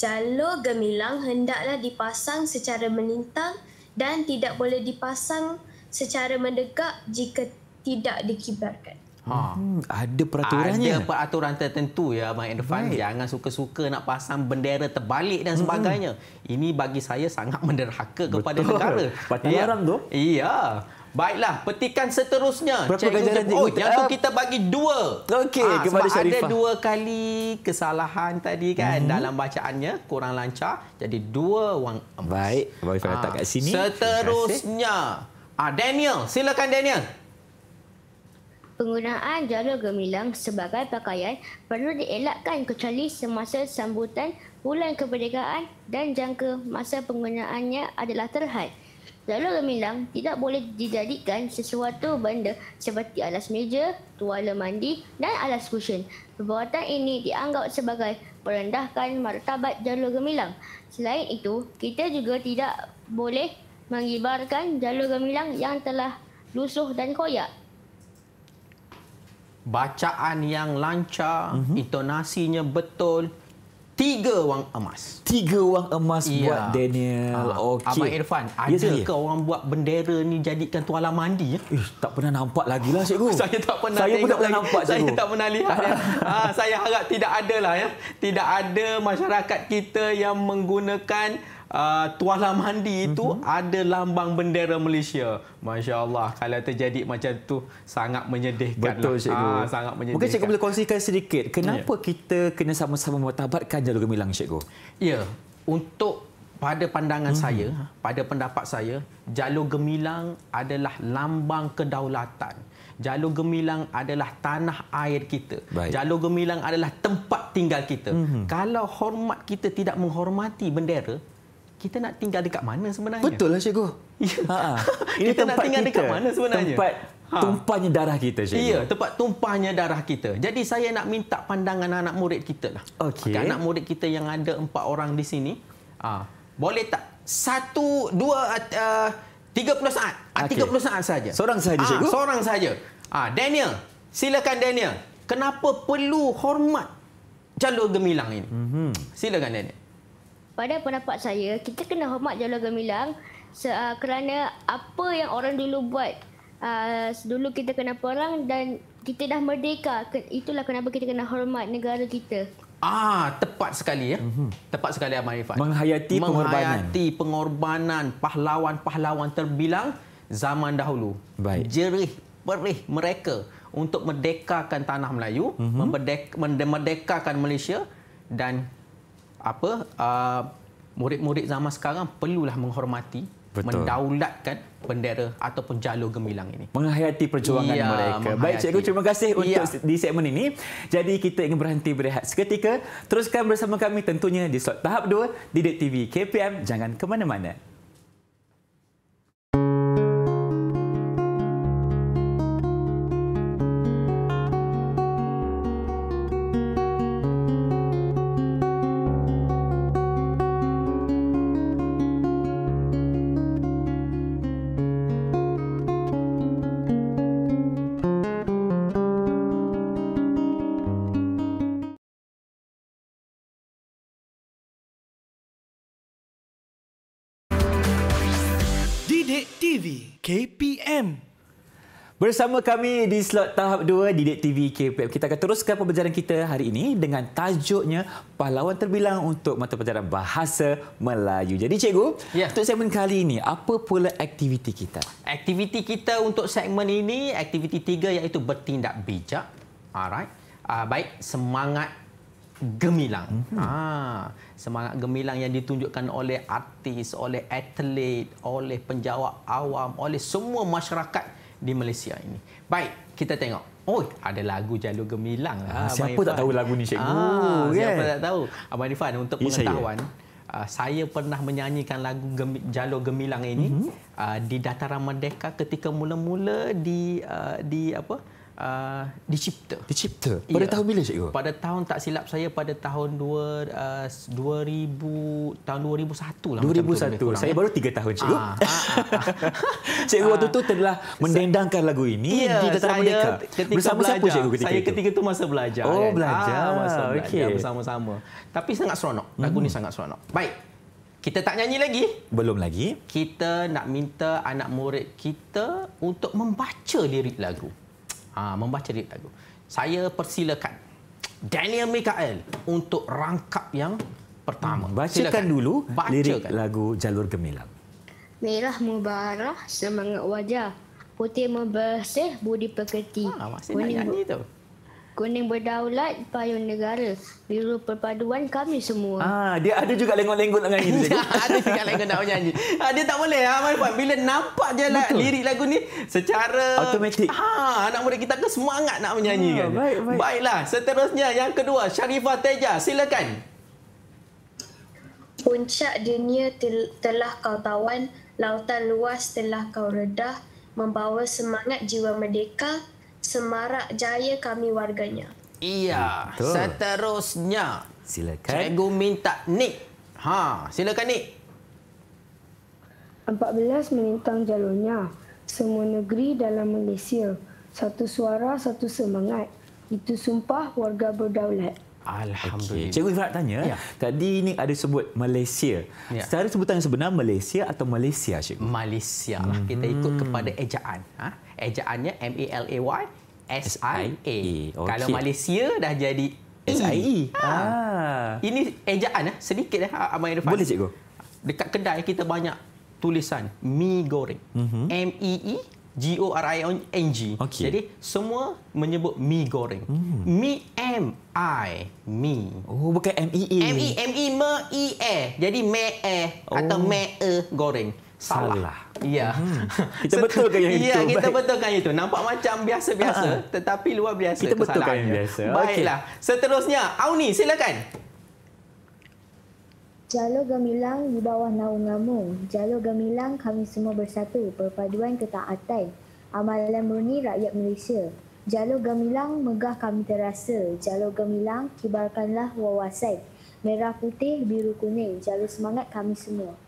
jalur gemilang hendaklah dipasang secara menintang dan tidak boleh dipasang secara mendegak jika tidak dikibarkan. Ha. Hmm, ada peraturannya. Ada peraturan tertentu ya Abang Irfan. Jangan suka-suka nak pasang bendera terbalik dan hmm. sebagainya. Hmm. Ini bagi saya sangat menderhaka kepada Betul. negara. Patut larang ya. tu. Iya. Baiklah, petikan seterusnya. Berapa Cikgu ganjaran Cikgu? Oh, yang tu eh, kita bagi dua. Okey, ha, kepada Syarifah. Sebab ada dua kali kesalahan tadi kan mm -hmm. dalam bacaannya, kurang lancar. Jadi dua wang emas. Baik, Abang Ifan ha, letak kat sini. Seterusnya, ha, Daniel. Silakan, Daniel. Penggunaan jalur gemilang sebagai pakaian perlu dielakkan kecuali semasa sambutan bulan kemerdekaan dan jangka masa penggunaannya adalah terhad. Lalu gemilang tidak boleh dijadikan sesuatu benda seperti alas meja, tuala mandi dan alas kusyen. Perbuatan ini dianggap sebagai merendahkan martabat jalur gemilang. Selain itu, kita juga tidak boleh mengibarkan jalur gemilang yang telah lusuh dan koyak. Bacaan yang lancar, mm-hmm. intonasinya betul, Tiga wang emas. Tiga wang emas ya. buat Daniel. Ha. Ah, okay. Abang Irfan, ya, ada ke orang buat bendera ni jadikan tuala mandi? Ya? Eh, tak pernah nampak lagi lah, Cikgu. saya tak pernah saya pun tak pernah nampak, Cikgu. Saya tak pernah lihat. ya. ha, saya harap tidak ada lah. Ya. Tidak ada masyarakat kita yang menggunakan Ah, tuala mandi itu mm-hmm. ada lambang bendera Malaysia. Masya Allah, kalau terjadi macam tu sangat menyedihkan. Lah. Betul, lah. Cikgu. Ha, sangat menyedihkan. Mungkin Cikgu boleh kongsikan sedikit. Kenapa yeah. kita kena sama-sama mertabatkan jalur gemilang, Cikgu? Ya, yeah. untuk pada pandangan mm-hmm. saya, pada pendapat saya, jalur gemilang adalah lambang kedaulatan. Jalur Gemilang adalah tanah air kita. Baik. Jalur Gemilang adalah tempat tinggal kita. Mm-hmm. Kalau hormat kita tidak menghormati bendera, kita nak tinggal dekat mana sebenarnya? Betul lah cikgu. Ya. Ha. ha. Ini kita nak tinggal kita, dekat mana sebenarnya? Tempat ha. tumpahnya darah kita cikgu. Ya, tempat tumpahnya darah kita. Jadi saya nak minta pandangan anak murid kita lah. Okey. Okay, anak murid kita yang ada empat orang di sini. Ha. Boleh tak satu dua eh, tiga puluh saat. Ah, tiga puluh saat saja. Seorang saja ah, cikgu. Ha, seorang saja. ha. Daniel, silakan Daniel. Kenapa perlu hormat jalur gemilang ini? Mhm. Silakan Daniel pada pendapat saya kita kena hormat jalur gemilang ah, kerana apa yang orang dulu buat uh, dulu kita kena perang dan kita dah merdeka itulah kenapa kita kena hormat negara kita Ah, tepat sekali ya. Mm-hmm. Tepat sekali Abang Irfan. Menghayati, Menghayati pengorbanan. pengorbanan pahlawan-pahlawan terbilang zaman dahulu. Baik. Jerih, perih mereka untuk merdekakan tanah Melayu, mm-hmm. memerdekakan Malaysia dan apa uh, murid-murid zaman sekarang perlulah menghormati Betul. mendaulatkan bendera ataupun jalur gemilang ini. Menghayati perjuangan ya, mereka. Menghayati. Baik cikgu terima kasih ya. untuk di segmen ini. Jadi kita ingin berhenti berehat seketika. Teruskan bersama kami tentunya di slot tahap 2 Didik TV KPM jangan ke mana-mana. Bersama kami di slot tahap 2 Didik TV KPM. Kita akan teruskan pembelajaran kita hari ini dengan tajuknya Pahlawan Terbilang untuk Mata Pelajaran Bahasa Melayu. Jadi cikgu, ya. untuk segmen kali ini, apa pula aktiviti kita? Aktiviti kita untuk segmen ini, aktiviti tiga iaitu bertindak bijak. Alright. Uh, baik, semangat gemilang. Hmm. Ah, semangat gemilang yang ditunjukkan oleh artis, oleh atlet, oleh penjawab awam, oleh semua masyarakat di Malaysia ini. Baik, kita tengok. Oh, ada lagu Jalur Gemilang. Ha, siapa Abang tak tahu lagu ni, Cikgu? Ha, kan? Siapa tak tahu? Abang Irfan, untuk ini pengetahuan, saya. Ah, saya pernah menyanyikan lagu Jalur Gemilang ini mm-hmm. di Dataran Merdeka ketika mula-mula di, di apa? Uh, dicipta. Dicipta. Pada ya. tahun bila cikgu? Pada tahun tak silap saya pada tahun 2 uh, 2000 tahun 2001 lah 2001. Macam tu, saya ya. baru 3 tahun cikgu. Ah, ah, ah, ah. cikgu waktu ah, tu telah mendendangkan lagu ini ya, di Tentara Merdeka. Ketika bersama belajar. siapa cikgu ketika itu? Saya ketika tu masa belajar. Oh, kan? belajar ah, masa belajar okay. bersama-sama. Tapi sangat seronok. Lagu hmm. ni sangat seronok. Baik. Kita tak nyanyi lagi. Belum lagi. Kita nak minta anak murid kita untuk membaca lirik lagu uh, membaca lirik lagu. Saya persilakan Daniel Mikael untuk rangkap yang pertama. Hmm, bacakan Silakan. dulu bacakan. lirik lagu Jalur Gemilang. Merah mubarak semangat wajah, putih membersih budi pekerti. Ah, masih Kuning nak nyanyi tu. Kuning berdaulat, payung negara. Biru perpaduan kami semua. Ah, dia ada juga lenggok-lenggok nak nyanyi. ada juga lenggok nak nyanyi. Ah, dia tak boleh. Ha, ah, Bila nampak je lah lirik lagu ni, secara... Automatik. Ha, ah, anak murid kita kan semangat nak menyanyi. Ah, kan. baik, baik. Baiklah, seterusnya yang kedua, Sharifah Teja. Silakan. Puncak dunia tel- telah kau tawan, lautan luas telah kau redah, membawa semangat jiwa merdeka, semarak jaya kami warganya. Iya, Betul. seterusnya. Silakan. Cikgu minta Nik. Ha, silakan Nick. 14 menintang jalurnya. Semua negeri dalam Malaysia. Satu suara, satu semangat. Itu sumpah warga berdaulat. Alhamdulillah. Okay. Cikgu nak tanya, ya. tadi ini ada sebut Malaysia. Ya. Secara sebutan yang sebenar, Malaysia atau Malaysia, Cikgu? Malaysia lah. Hmm. Kita ikut kepada ejaan. Ha? Ejaannya M-A-L-A-Y. S-I-A. Okay. Kalau Malaysia dah jadi E. S-I-E. Ha. Ah. Ini ejaan eh? sedikit. Eh? Ha, Amai Irfan. Boleh cikgu? Dekat kedai kita banyak tulisan. Mi goreng. Mm-hmm. M-E-E e G O R I O N G. Okay. Jadi semua menyebut mi goreng. Hmm. Mi M I mi. Oh bukan M E E. M E M E M E E. Jadi M E E atau M E E goreng. Salah. Salah. Ya. Hmm. Kita betulkan yang ya, itu. Ya, kita betul betulkan itu. Nampak macam biasa-biasa ha. tetapi luar biasa kita betul Kita yang biasa. Baiklah. Okay. Seterusnya, Auni silakan. Jalur gemilang di bawah naungamu, Jalur gemilang kami semua bersatu, perpaduan ketaatan. Amalan murni rakyat Malaysia. Jalur gemilang megah kami terasa. Jalur gemilang kibarkanlah wawasan. Merah putih, biru kuning. Jalur semangat kami semua.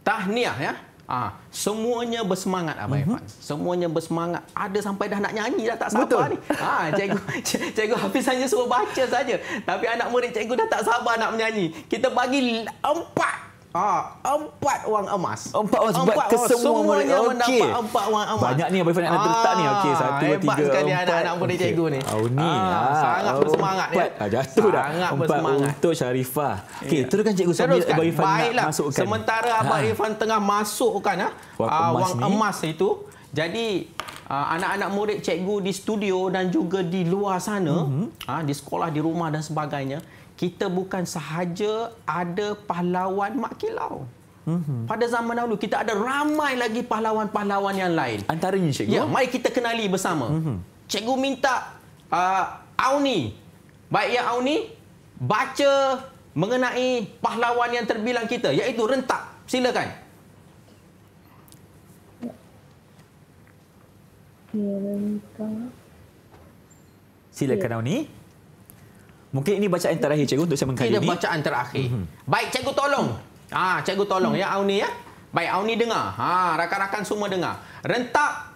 Tahniah ya. Ah, semuanya bersemangat Abang mhm. Irfan. Mm -hmm. Semuanya bersemangat. Ada sampai dah nak nyanyi dah tak sabar ni. Ah, cikgu cikgu Hafiz hanya suruh baca saja. Tapi anak murid cikgu dah tak sabar nak menyanyi. Kita bagi empat Ha, empat wang emas. Empat wang sebab empat semua okay. mendapat empat wang emas. Banyak ni Abifan yang ada ni. Okey, ah, satu, tiga, empat. Hebat sekali anak-anak murid okay. cikgu ni. Oh, ni. Ah, lah. sangat oh, bersemangat empat. ni. Ah, sangat dah. Empat untuk Sharifah. Okey, yeah. teruskan cikgu sambil teruskan. Irfan Baiklah. nak masukkan. Sementara Abang ha. Irfan tengah masukkan ha, wang, emas, itu. Jadi, anak-anak murid cikgu di studio dan juga di luar sana, mm -hmm. di sekolah, di rumah dan sebagainya, kita bukan sahaja ada pahlawan Mak Kilau. Mhm. Pada zaman dahulu, kita ada ramai lagi pahlawan-pahlawan yang lain. Antaranya, Cikgu? Ya, mari kita kenali bersama. uh Cikgu minta uh, Auni. Baik, ya Auni. Baca mengenai pahlawan yang terbilang kita, iaitu Rentak. Silakan. Rentak. Silakan, Auni. Ya. Mungkin ini bacaan terakhir cikgu untuk saya mengkaji ini. Ini bacaan terakhir. Mm-hmm. Baik cikgu tolong. Ah, cikgu tolong mm ya Auni ya. Baik Auni dengar. Ha rakan-rakan semua dengar. Rentak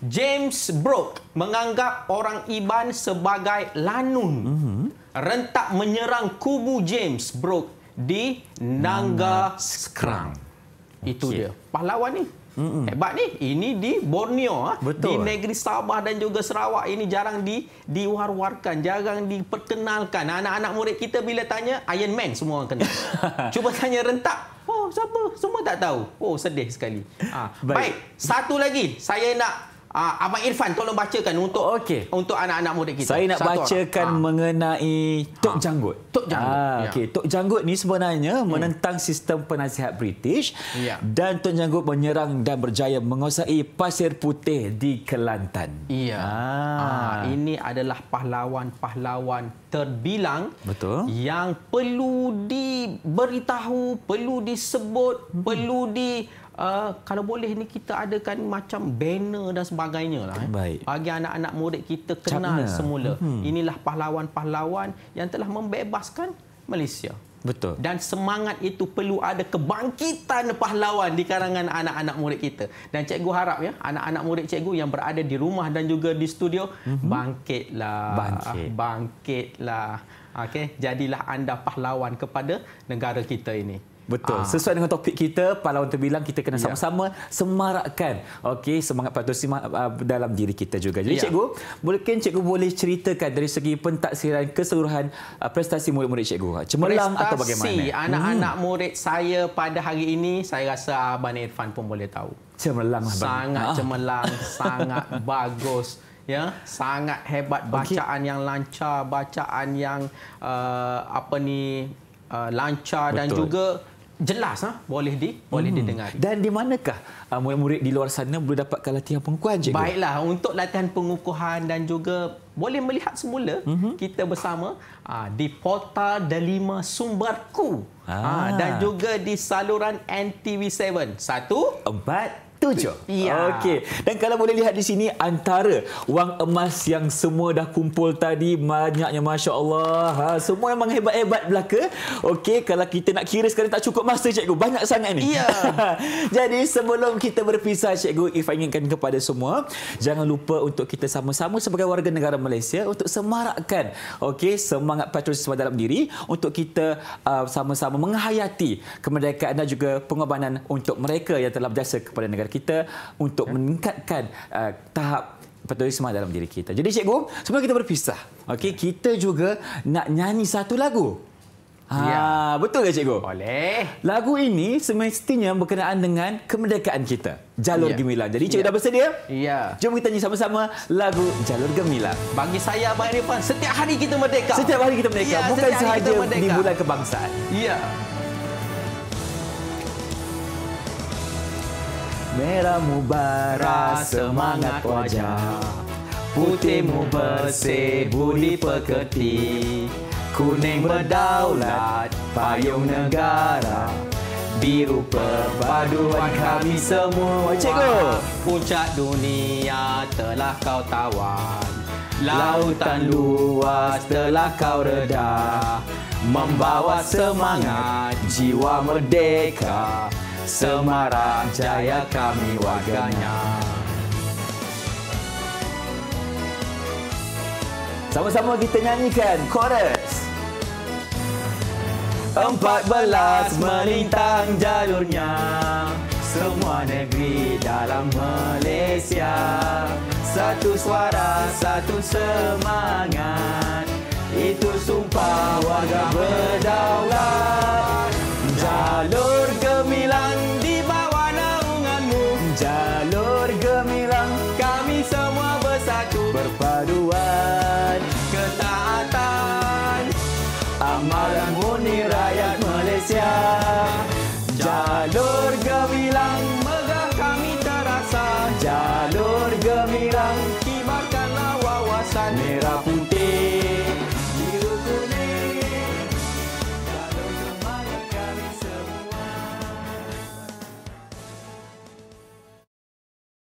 James Brooke menganggap orang Iban sebagai lanun. Mm-hmm. Rentak menyerang kubu James Brooke di Nanga Skrang. Itu dia. Pahlawan ni Mm -mm. Hebat ni. Ini di Borneo. Ah. Betul. Di negeri Sabah dan juga Sarawak. Ini jarang di diwar-warkan. Jarang diperkenalkan. Anak-anak murid kita bila tanya, Iron Man semua orang kenal. Cuba tanya rentak. Oh, siapa? Semua tak tahu. Oh, sedih sekali. Ha. Baik. Baik. Satu lagi. Saya nak Uh, Abang Irfan tolong bacakan untuk okey untuk anak-anak muda kita. Saya nak Satu bacakan orang. Ah. mengenai ha. Janggut. Tok Janggut. Ha, okey, Tok Janggut ni sebenarnya hmm. menentang sistem penasihat British ya. dan Tok Janggut menyerang dan berjaya menguasai Pasir Putih di Kelantan. Iya. Ha. Ha. ini adalah pahlawan-pahlawan terbilang Betul. yang perlu diberitahu, perlu disebut, hmm. perlu di uh, kalau boleh ni kita adakan macam banner dan sebagainya lah. Eh. Baik. Bagi anak-anak murid kita kenal Capna. semula. Hmm. Inilah pahlawan-pahlawan yang telah membebaskan Malaysia. Betul. Dan semangat itu perlu ada kebangkitan pahlawan di kalangan anak-anak murid kita. Dan cikgu harap ya, anak-anak murid cikgu yang berada di rumah dan juga di studio, hmm bangkitlah. Bangkit. Bangkitlah. Okay, jadilah anda pahlawan kepada negara kita ini. Betul. Ah. Sesuai dengan topik kita, pahlawan terbilang kita kena ya. sama-sama ya. semarakkan. okay, semangat patut ah, dalam diri kita juga. Jadi ya. cikgu, mungkin cikgu boleh ceritakan dari segi pentaksiran keseluruhan ah, prestasi murid-murid cikgu. Cemerlang atau bagaimana? Prestasi anak-anak hmm. murid saya pada hari ini, saya rasa Abang Irfan pun boleh tahu. Cemerlang. Lah, sangat abang. Ah. cemerlang, sangat bagus. Ya, sangat hebat bacaan okay. yang lancar, bacaan yang uh, apa ni uh, lancar Betul. dan juga jelas ah ha? boleh di boleh hmm. didengar. Dan di manakah uh, murid-murid di luar sana boleh dapatkan latihan pengukuhan cikgu? Baiklah untuk latihan pengukuhan dan juga boleh melihat semula mm-hmm. kita bersama uh, di portal Delima Sumberku ah. ah. dan juga di saluran NTV7. Satu, empat, tujuh. Ya. Okey. Dan kalau boleh lihat di sini antara wang emas yang semua dah kumpul tadi banyaknya Masya Allah. Ha, semua memang hebat-hebat belaka. Okey. Kalau kita nak kira sekarang tak cukup masa cikgu. Banyak sangat ni. Ya. Jadi sebelum kita berpisah cikgu if I inginkan kepada semua jangan lupa untuk kita sama-sama sebagai warga negara Malaysia untuk semarakkan okey semangat patriotisme dalam diri untuk kita uh, sama-sama menghayati kemerdekaan dan juga pengorbanan untuk mereka yang telah berjasa kepada negara kita untuk ya. meningkatkan uh, tahap patriotisme dalam diri kita. Jadi cikgu, sebelum kita berpisah, okey, ya. kita juga nak nyanyi satu lagu. Ha, ya. betul ke cikgu? Boleh. Lagu ini semestinya berkenaan dengan kemerdekaan kita, Jalur ya. Gemilang. Jadi cikgu ya. dah bersedia? Ya. Jom kita nyanyi sama-sama lagu Jalur Gemilang. Bagi saya Abang Irfan, setiap hari kita merdeka. Setiap hari kita merdeka, ya, bukan sahaja di bulan kebangsaan. Ya. merah mubarak semangat wajah Putihmu bersih budi pekerti Kuning berdaulat payung negara Biru perpaduan kami semua Cikgu. Puncak dunia telah kau tawan Lautan luas telah kau redah Membawa semangat jiwa merdeka Semarang jaya kami warganya. Sama-sama kita nyanyikan chorus. Empat belas melintang jalurnya Semua negeri dalam Malaysia Satu suara, satu semangat Itu sumpah warga berdaulat Jalur ke